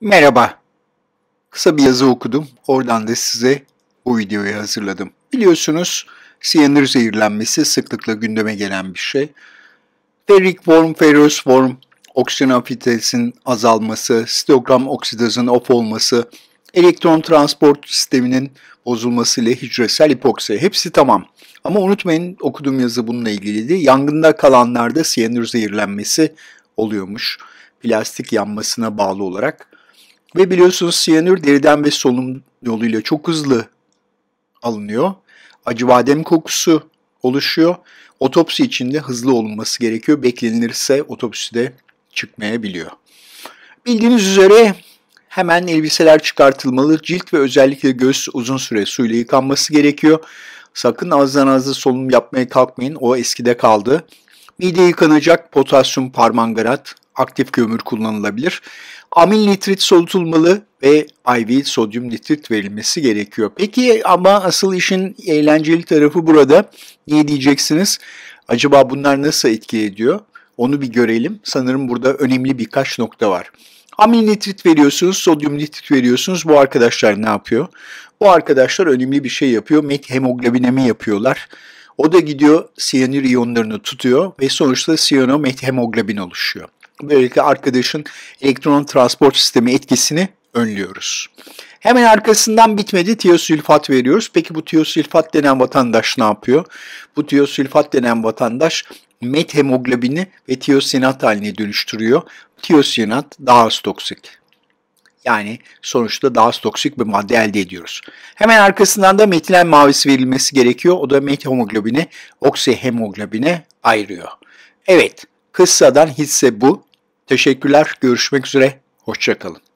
Merhaba. Kısa bir yazı okudum. Oradan da size bu videoyu hazırladım. Biliyorsunuz siyanür zehirlenmesi sıklıkla gündeme gelen bir şey. Ferric form, ferrous form, oksijen afitesin azalması, sitogram oksidazın off olması, elektron transport sisteminin bozulması ile hücresel hipoksi. Hepsi tamam. Ama unutmayın okuduğum yazı bununla ilgiliydi. Yangında kalanlarda siyanür zehirlenmesi oluyormuş. Plastik yanmasına bağlı olarak. Ve biliyorsunuz siyanür deriden ve solunum yoluyla çok hızlı alınıyor. Acı badem kokusu oluşuyor. Otopsi içinde hızlı olunması gerekiyor. Beklenilirse otopside çıkmayabiliyor. Bildiğiniz üzere hemen elbiseler çıkartılmalı. Cilt ve özellikle göz uzun süre suyla yıkanması gerekiyor. Sakın ağızdan ağza solunum yapmaya kalkmayın. O eskide kaldı. Mide yıkanacak potasyum parmanganat, aktif kömür kullanılabilir. Amin nitrit solutulmalı ve IV sodyum nitrit verilmesi gerekiyor. Peki ama asıl işin eğlenceli tarafı burada. Niye diyeceksiniz? Acaba bunlar nasıl etki ediyor? Onu bir görelim. Sanırım burada önemli birkaç nokta var. Amin nitrit veriyorsunuz, sodyum nitrit veriyorsunuz. Bu arkadaşlar ne yapıyor? Bu arkadaşlar önemli bir şey yapıyor. Met Hemoglobinemi yapıyorlar. O da gidiyor siyanür iyonlarını tutuyor ve sonuçta siyanomethemoglobin oluşuyor. Böylelikle arkadaşın elektron transport sistemi etkisini önlüyoruz. Hemen arkasından bitmedi tiosülfat veriyoruz. Peki bu tiosülfat denen vatandaş ne yapıyor? Bu tiosülfat denen vatandaş methemoglobini ve tiyosinat haline dönüştürüyor. Tiyosinat daha az toksik. Yani sonuçta daha az toksik bir madde elde ediyoruz. Hemen arkasından da metilen mavisi verilmesi gerekiyor. O da methemoglobini oksihemoglobine ayırıyor. Evet, kıssadan hisse bu. Teşekkürler, görüşmek üzere, hoşçakalın.